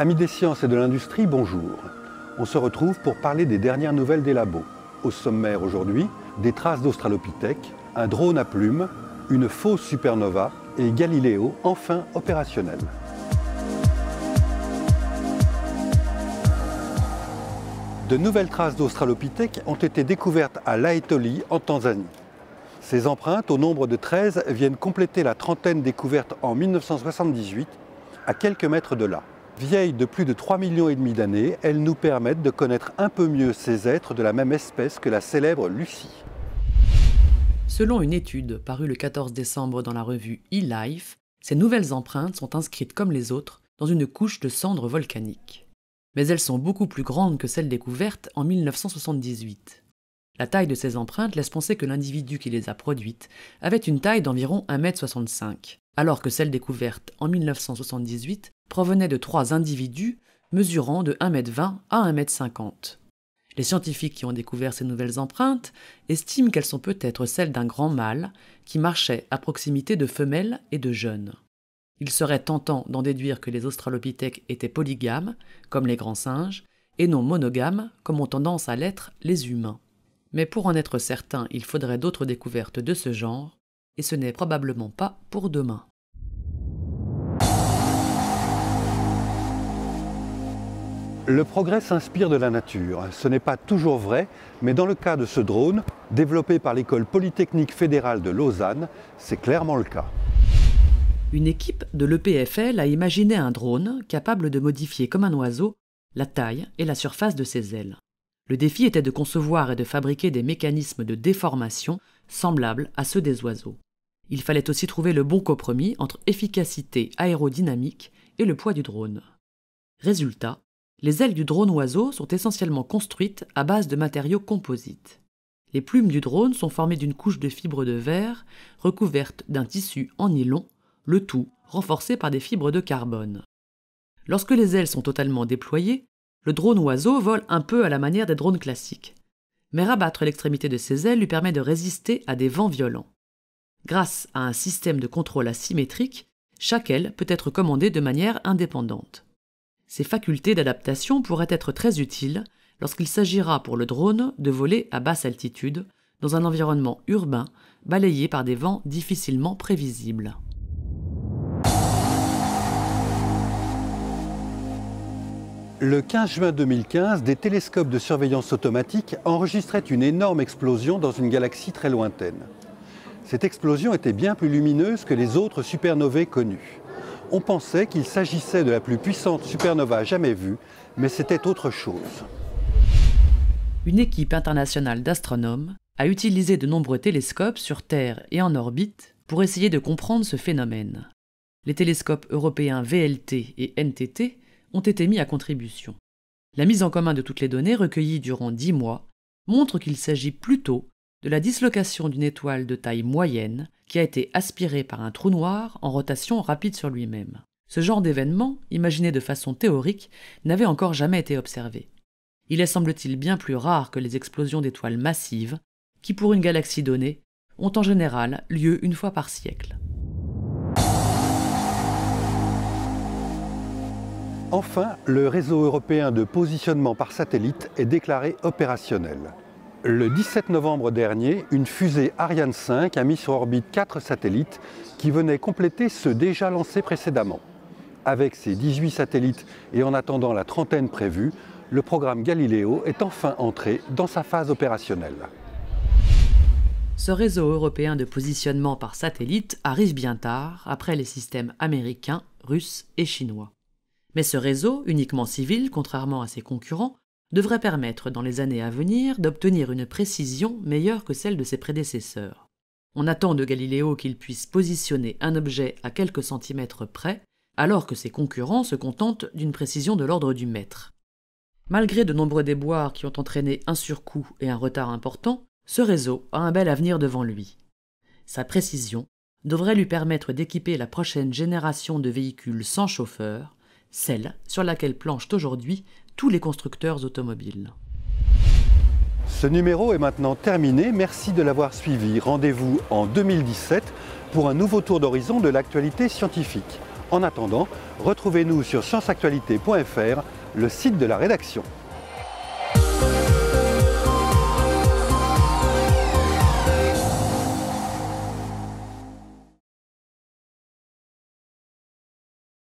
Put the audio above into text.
Amis des sciences et de l'industrie, bonjour. On se retrouve pour parler des dernières nouvelles des labos. Au sommaire aujourd'hui, des traces d'Australopithèque, un drone à plumes, une fausse supernova et Galiléo enfin opérationnel. De nouvelles traces d'Australopithèque ont été découvertes à Laetoli en Tanzanie. Ces empreintes, au nombre de 13, viennent compléter la trentaine découverte en 1978 à quelques mètres de là. Vieilles de plus de 3,5 millions et demi d'années, elles nous permettent de connaître un peu mieux ces êtres de la même espèce que la célèbre Lucie. Selon une étude parue le 14 décembre dans la revue eLife, ces nouvelles empreintes sont inscrites comme les autres dans une couche de cendres volcaniques. Mais elles sont beaucoup plus grandes que celles découvertes en 1978. La taille de ces empreintes laisse penser que l'individu qui les a produites avait une taille d'environ 1m65, alors que celle découverte en 1978 provenaient de trois individus mesurant de 1m20 à 1m50. Les scientifiques qui ont découvert ces nouvelles empreintes estiment qu'elles sont peut-être celles d'un grand mâle qui marchait à proximité de femelles et de jeunes. Il serait tentant d'en déduire que les australopithèques étaient polygames, comme les grands singes, et non monogames, comme ont tendance à l'être les humains. Mais pour en être certain, il faudrait d'autres découvertes de ce genre, et ce n'est probablement pas pour demain. Le progrès s'inspire de la nature. Ce n'est pas toujours vrai, mais dans le cas de ce drone, développé par l'école polytechnique fédérale de Lausanne, c'est clairement le cas. Une équipe de l'EPFL a imaginé un drone capable de modifier comme un oiseau la taille et la surface de ses ailes. Le défi était de concevoir et de fabriquer des mécanismes de déformation semblables à ceux des oiseaux. Il fallait aussi trouver le bon compromis entre efficacité aérodynamique et le poids du drone. Résultat, les ailes du drone oiseau sont essentiellement construites à base de matériaux composites. Les plumes du drone sont formées d'une couche de fibres de verre recouverte d'un tissu en nylon, le tout renforcé par des fibres de carbone. Lorsque les ailes sont totalement déployées, le drone oiseau vole un peu à la manière des drones classiques. Mais rabattre l'extrémité de ses ailes lui permet de résister à des vents violents. Grâce à un système de contrôle asymétrique, chaque aile peut être commandée de manière indépendante. Ces facultés d'adaptation pourraient être très utiles lorsqu'il s'agira pour le drone de voler à basse altitude, dans un environnement urbain, balayé par des vents difficilement prévisibles. Le 15 juin 2015, des télescopes de surveillance automatique enregistraient une énorme explosion dans une galaxie très lointaine. Cette explosion était bien plus lumineuse que les autres supernovae connues. On pensait qu'il s'agissait de la plus puissante supernova jamais vue, mais c'était autre chose. Une équipe internationale d'astronomes a utilisé de nombreux télescopes sur Terre et en orbite pour essayer de comprendre ce phénomène. Les télescopes européens VLT et NTT ont été mis à contribution. La mise en commun de toutes les données recueillies durant dix mois montre qu'il s'agit plutôt de la dislocation d'une étoile de taille moyenne qui a été aspirée par un trou noir en rotation rapide sur lui-même. Ce genre d'événement, imaginé de façon théorique, n'avait encore jamais été observé. Il est semble-t-il bien plus rare que les explosions d'étoiles massives, qui pour une galaxie donnée, ont en général lieu une fois par siècle. Enfin, le réseau européen de positionnement par satellite est déclaré opérationnel. Le 17 novembre dernier, une fusée Ariane 5 a mis sur orbite quatre satellites qui venaient compléter ceux déjà lancés précédemment. Avec ces 18 satellites et en attendant la trentaine prévue, le programme Galileo est enfin entré dans sa phase opérationnelle. Ce réseau européen de positionnement par satellite arrive bien tard, après les systèmes américains, russes et chinois. Mais ce réseau, uniquement civil, contrairement à ses concurrents, devrait permettre dans les années à venir d'obtenir une précision meilleure que celle de ses prédécesseurs. On attend de Galiléo qu'il puisse positionner un objet à quelques centimètres près, alors que ses concurrents se contentent d'une précision de l'ordre du mètre. Malgré de nombreux déboires qui ont entraîné un surcoût et un retard important, ce réseau a un bel avenir devant lui. Sa précision devrait lui permettre d'équiper la prochaine génération de véhicules sans chauffeur, celle sur laquelle planchent aujourd'hui tous les constructeurs automobiles. Ce numéro est maintenant terminé. Merci de l'avoir suivi. Rendez-vous en 2017 pour un nouveau tour d'horizon de l'actualité scientifique. En attendant, retrouvez-nous sur scienceactualité.fr, le site de la rédaction.